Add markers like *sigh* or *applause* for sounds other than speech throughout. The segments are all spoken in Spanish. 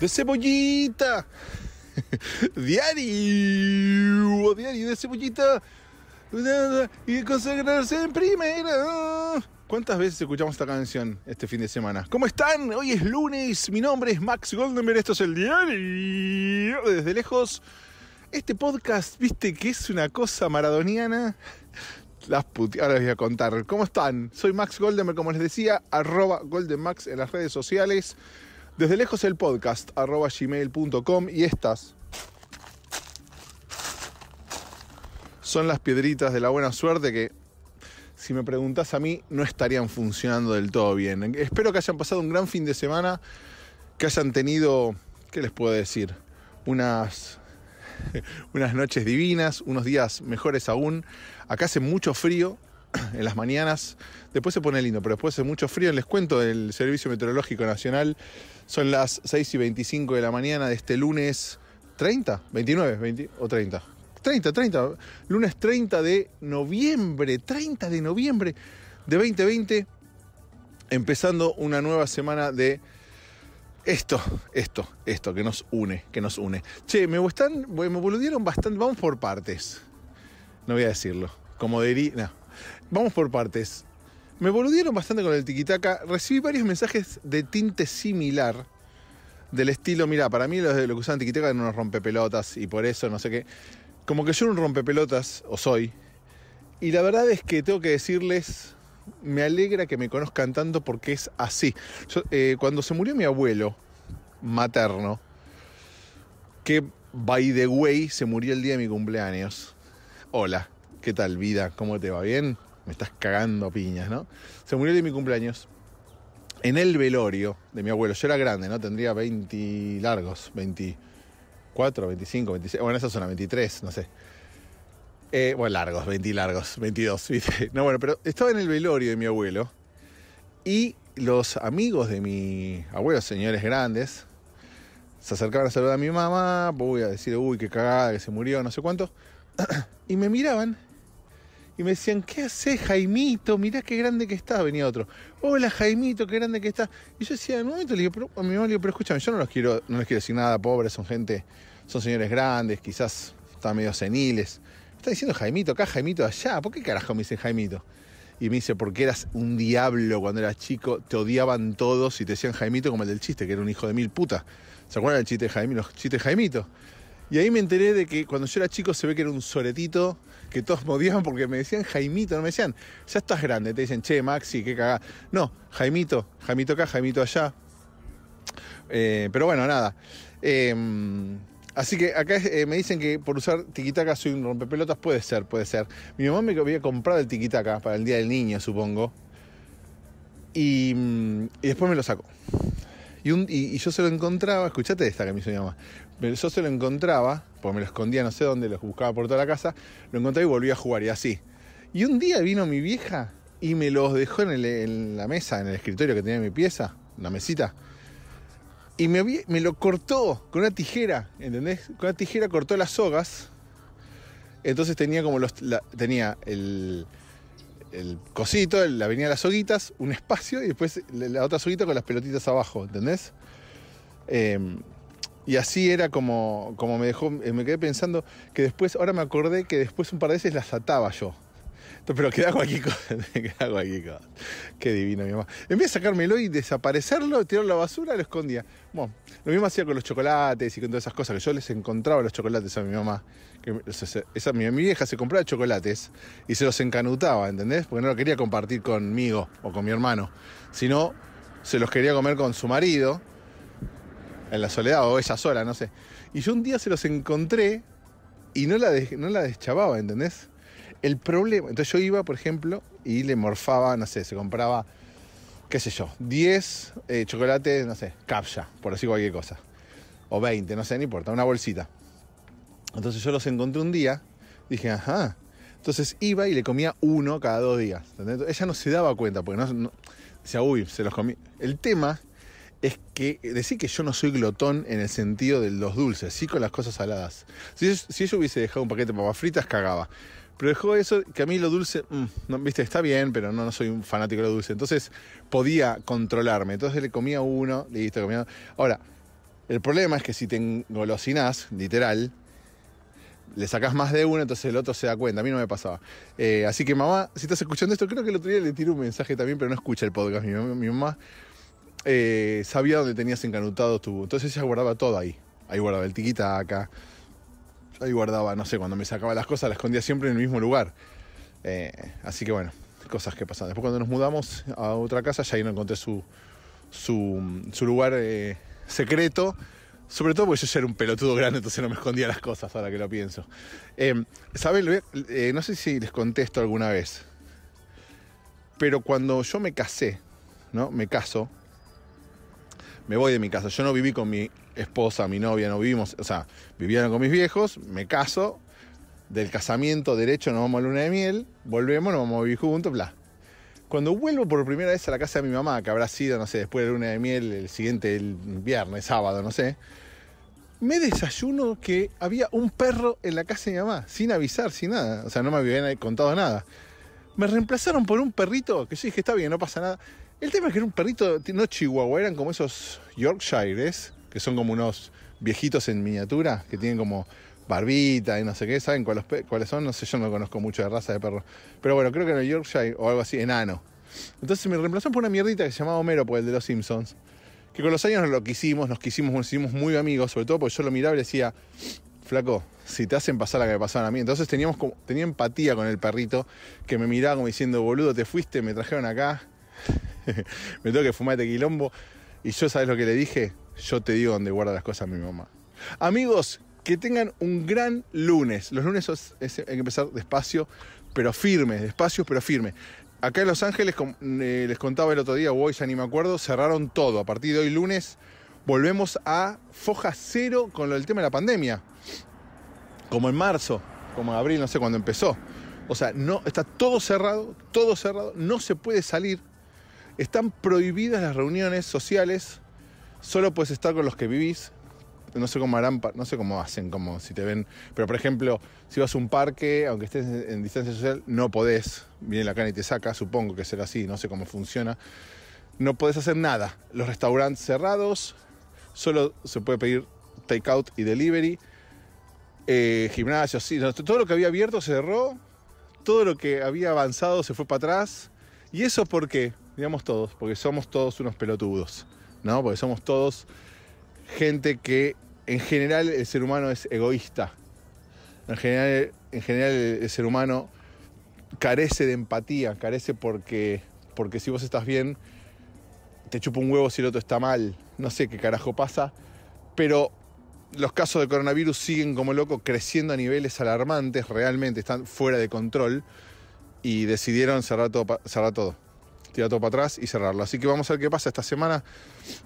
De cebollita. *laughs* Diario. Diario de cebollita. Y consagrarse en primera. ¿Cuántas veces escuchamos esta canción este fin de semana? ¿Cómo están? Hoy es lunes, mi nombre es Max Goldenberg, esto es el diario desde lejos. Este podcast, viste que es una cosa maradoniana. Las putas, Ahora les voy a contar. ¿Cómo están? Soy Max Goldemer, como les decía, arroba Goldenmax en las redes sociales. Desde lejos el podcast, gmail.com y estas son las piedritas de la buena suerte que, si me preguntas a mí, no estarían funcionando del todo bien. Espero que hayan pasado un gran fin de semana, que hayan tenido, ¿qué les puedo decir? Unas, *laughs* unas noches divinas, unos días mejores aún. Acá hace mucho frío *clears throat* en las mañanas, después se pone lindo, pero después hace mucho frío. Les cuento del Servicio Meteorológico Nacional, son las 6 y 25 de la mañana de este lunes 30, 29 20, o 30. 30, 30, lunes 30 de noviembre, 30 de noviembre de 2020, empezando una nueva semana de esto, esto, esto que nos une, que nos une. Che, me, gustan, me boludieron bastante, vamos por partes. No voy a decirlo. Como diría. No. Vamos por partes. Me boludieron bastante con el tiquitaca. Recibí varios mensajes de tinte similar. Del estilo, mira, para mí los de lo que usaban tiquitaca eran unos rompepelotas y por eso no sé qué. Como que yo era rompe pelotas o soy. Y la verdad es que tengo que decirles me alegra que me conozcan tanto porque es así. Eh, cuando se murió mi abuelo materno, que by the way se murió el día de mi cumpleaños, Hola, ¿qué tal vida? ¿Cómo te va? ¿Bien? Me estás cagando piñas, ¿no? Se murió de mi cumpleaños. En el velorio de mi abuelo, yo era grande, ¿no? Tendría 20 largos, 24, 25, 26, bueno, esa zona, 23, no sé. Eh, bueno, largos, 20 largos, 22, ¿viste? *laughs* No, bueno, pero estaba en el velorio de mi abuelo y los amigos de mi abuelo, señores grandes, se acercaban a saludar a mi mamá, voy a decir, uy, qué cagada, que se murió, no sé cuánto. *clears throat* y me miraban y me decían, ¿qué hace Jaimito? Mirá qué grande que estás. Venía otro, hola, Jaimito, qué grande que está Y yo decía, en un momento le digo, pero, a mi mamá pero escúchame, yo no los quiero, no les quiero decir nada, pobres, son gente, son señores grandes, quizás están medio seniles. Me está diciendo Jaimito acá, Jaimito allá. ¿Por qué carajo me dicen Jaimito? Y me dice, porque eras un diablo cuando eras chico, te odiaban todos y te decían Jaimito como el del chiste, que era un hijo de mil putas ¿Se acuerdan del chiste Jaimito? Los chistes de Jaimito. Y ahí me enteré de que cuando yo era chico se ve que era un soretito que todos *laughs* me porque me decían Jaimito, no me decían, ya estás grande, te dicen, che, Maxi, qué cagá. No, Jaimito, Jaimito acá, Jaimito allá. Eh, pero bueno, nada. Em, así que acá eh, me dicen que por usar tiquitaca soy un rompepelotas. Puede ser, puede ser. Mi mamá me había comprado el tiquitaca para el día del niño, supongo. Y, mm, y después me lo sacó. Y, yo se lo encontraba, escuchate esta que me hizo mi pero Yo se lo encontraba, porque me lo escondía no sé dónde, lo buscaba por toda la casa, lo encontraba y volví a jugar y así. Y un día vino mi vieja y me los dejó en, la mesa, en el escritorio que tenía mi pieza, Una mesita. Y me, lo cortó con una tijera, ¿entendés? Con una tijera cortó las sogas. Entonces tenía como los. tenía el, el cosito, la avenida de las hoguitas, un espacio y después la otra hoguita con las pelotitas abajo, ¿entendés? Em, y así era como, como me dejó, eh, me quedé pensando que después, ahora me acordé que después un par de veces las ataba yo. Pero ¿qué hago aquí? ¿Qué divino mi mamá. En vez de sacármelo y desaparecerlo, tirarlo a la basura, lo escondía. Bueno, lo mismo hacía con los chocolates y con todas esas cosas, que yo les encontraba los chocolates a mi mamá. Que, esa, mi, vieja se compraba chocolates y se los encanutaba, ¿entendés? Porque no lo quería compartir conmigo o con mi hermano, sino se los quería comer con su marido, en la soledad o ella sola, no sé. Y yo un día se los encontré y no la, no la deschavaba, ¿entendés? el problema, entonces yo iba, por ejemplo, y le morfaba, no sé, se compraba, qué sé yo, 10 eh, chocolates, no sé, capsa, por así cualquier cosa. O 20, no sé, no importa, una bolsita. Entonces yo los encontré un día, dije, ajá. Entonces iba y le comía uno cada dos días. Ella no se daba cuenta, porque no, no uy, se los comí. El tema es que eh, decir que yo no soy glotón en el sentido de los dulces, sí con las cosas saladas. Si, yo, hubiese dejado un paquete de papas fritas, cagaba. Pero dejó eso, que a mí lo dulce, mm, no, viste, está bien, pero no, soy un fanático de lo dulce. Entonces podía controlarme. Entonces le comía uno, le diste comía. Ahora, el problema es que si te engolosinás, literal, le sacas más de uno, entonces el otro se da cuenta. A mí no me pasaba. Eh, así que mamá, si estás escuchando esto, creo que el otro día le tiré un mensaje también, pero no escucha el podcast. mi mamá eh, sabía dónde tenías encanutado tu. Entonces ella guardaba todo ahí. Ahí guardaba el acá. Ahí guardaba, no sé, cuando me sacaba las cosas, las escondía siempre en el mismo lugar. Eh, así que bueno, cosas que pasan. Después cuando nos mudamos a otra casa, ya ahí no encontré su, lugar eh, secreto. Sobre todo porque yo ya era un pelotudo grande, entonces no me escondía las cosas ahora que lo pienso. Eh, no sé si les contesto alguna vez, pero cuando yo me casé, ¿no? Me caso, me voy de mi casa. Yo no viví con mi esposa, mi novia, no vivimos, o sea, vivieron con mis viejos, me caso, del casamiento derecho nos vamos a luna de miel, volvemos, nos vamos a vivir juntos, bla. Cuando vuelvo por primera vez a la casa de mi mamá, que habrá sido, no sé, después de la luna de miel, el siguiente, el viernes, sábado, no sé, me desayuno que había un perro en la casa de mi mamá, sin avisar, sin nada. O sea, no me habían contado nada. Me reemplazaron por un perrito que yo dije, está bien, no pasa nada. El tema es que era un perrito, no chihuahua, eran como esos Yorkshires, que son como unos viejitos en miniatura, que tienen como barbita y no sé qué, ¿saben cuáles, son? No sé, yo no conozco mucho de raza de perro. Pero bueno, creo que era Yorkshire o algo así, enano. Entonces me reemplazó por una mierdita que se llamaba Homero, por el de los Simpsons. Que con los años lo quisimos, nos quisimos, nos hicimos muy amigos, sobre todo porque yo lo miraba y decía, flaco, si te hacen pasar la que me pasaron a mí. Entonces teníamos tenía empatía con el perrito que me miraba como diciendo, boludo, te fuiste, me trajeron acá *laughs* me tengo que fumar de este quilombo. Y yo, ¿sabes lo que le dije? Yo te digo dónde guarda las cosas mi mamá. Amigos, que tengan un gran lunes. Los lunes hay que empezar despacio, pero firme, despacio, pero firme. Acá en Los Ángeles, eh, les contaba el otro día, o hoy ya ni me acuerdo, cerraron todo. A partir de hoy lunes volvemos a foja cero con el tema de la pandemia. Como en marzo, como en abril, no sé cuándo empezó. O sea, no, está todo cerrado, todo cerrado, no se puede salir. Están prohibidas las reuniones sociales, solo puedes estar con los que vivís. No sé cómo harán, no sé cómo hacen, como si te ven. Pero por ejemplo, si vas a un parque, aunque estés en distancia social, no podés. Viene la cana y te saca, supongo que será así, no sé cómo funciona. No podés hacer nada. Los restaurantes cerrados, solo se puede pedir takeout y delivery. Eh, gimnasios, sí, todo lo que había abierto se cerró, todo lo que había avanzado se fue para atrás. ¿Y eso por qué? digamos todos, porque somos todos unos pelotudos, ¿no? Porque somos todos gente que en general el ser humano es egoísta. En general, en general el ser humano carece de empatía, carece porque, porque si vos estás bien, te chupa un huevo si el otro está mal. No sé qué carajo pasa, pero los casos de coronavirus siguen como loco creciendo a niveles alarmantes, realmente están fuera de control y decidieron cerrar todo. Cerrar todo tirar todo para atrás y cerrarlo. Así que vamos a ver qué pasa esta semana.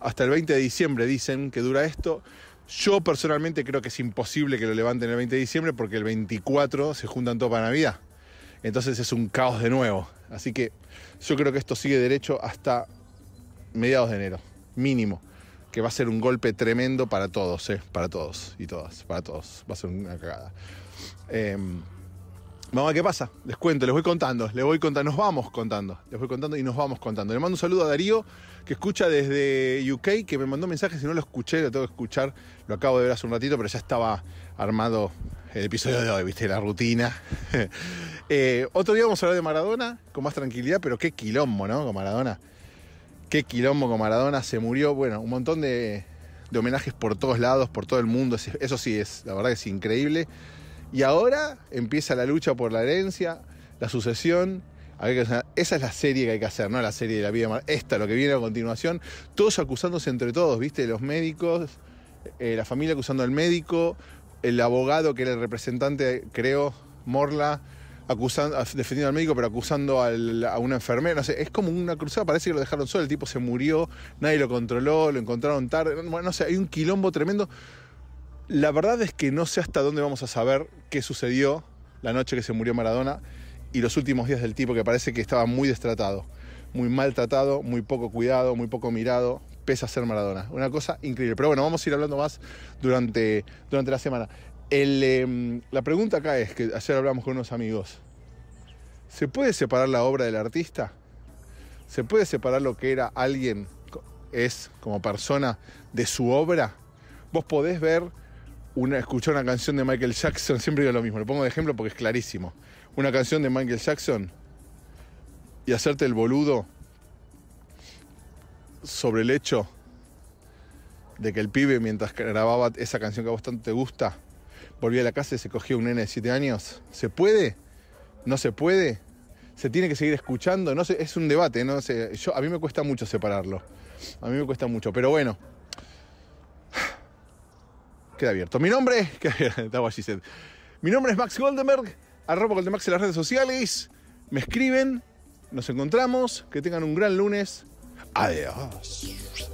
Hasta el 20 de diciembre dicen que dura esto. Yo personalmente creo que es imposible que lo levanten el 20 de diciembre porque el 24 se juntan todo para Navidad. Entonces es un caos de nuevo. Así que yo creo que esto sigue derecho hasta mediados de enero, mínimo. Que va a ser un golpe tremendo para todos, ¿eh? para todos y todas, para todos. Va a ser una cagada. Em, Vamos qué pasa. Les cuento, les voy contando, les voy contando, nos vamos contando, les voy contando y nos vamos contando. Le mando un saludo a Darío, que escucha desde UK, que me mandó mensaje, si no lo escuché, lo tengo que escuchar, lo acabo de ver hace un ratito, pero ya estaba armado el episodio de hoy, viste, la rutina. *laughs* Eh, otro día vamos a hablar de Maradona, con más tranquilidad, pero qué quilombo, ¿no? Con Maradona. Qué quilombo con Maradona, se murió, bueno, un montón de, homenajes por todos lados, por todo el mundo, eso sí es, la verdad que es increíble. Y ahora empieza la lucha por la herencia, la sucesión. Esa es la serie que hay que hacer, no la serie de la vida. Esta, lo que viene a continuación. Todos acusándose entre todos, ¿viste? Los médicos, eh, la familia acusando al médico, el abogado que era el representante, creo, Morla, acusando, defendiendo al médico, pero acusando a una enfermera. No sé, es como una cruzada, parece que lo dejaron solo, el tipo se murió, nadie lo controló, lo encontraron tarde. Bueno, no sé, hay un quilombo tremendo. La verdad es que no sé hasta dónde vamos a saber qué sucedió la noche que se murió Maradona y los últimos días del tipo que parece que estaba muy destratado, muy maltratado, muy poco cuidado, muy poco mirado, pese a ser Maradona. Una cosa increíble. Pero bueno, vamos a ir hablando más durante, durante la semana. Em, la pregunta acá es, que ayer hablamos con unos amigos, ¿se puede separar la obra del artista? ¿Se puede separar lo que era alguien, es como persona, de su obra? Vos podés ver una, una canción de Michael Jackson, siempre digo lo mismo, lo pongo de ejemplo porque es clarísimo. Una canción de Michael Jackson y hacerte el boludo sobre el hecho de que el pibe, mientras grababa esa canción que a vos te gusta, volvía a la casa y se cogía un nene de 7 años. ¿Se puede? ¿No se puede? ¿Se tiene que seguir escuchando? No sé, es un debate, no sé. Yo, a mí me cuesta mucho separarlo. A mí me cuesta mucho. Pero bueno, queda abierto. Mi nombre, *laughs* Mi nombre es Max Goldenberg, arroba Goldenmax en las redes sociales. Me escriben, nos encontramos, que tengan un gran lunes. Adiós.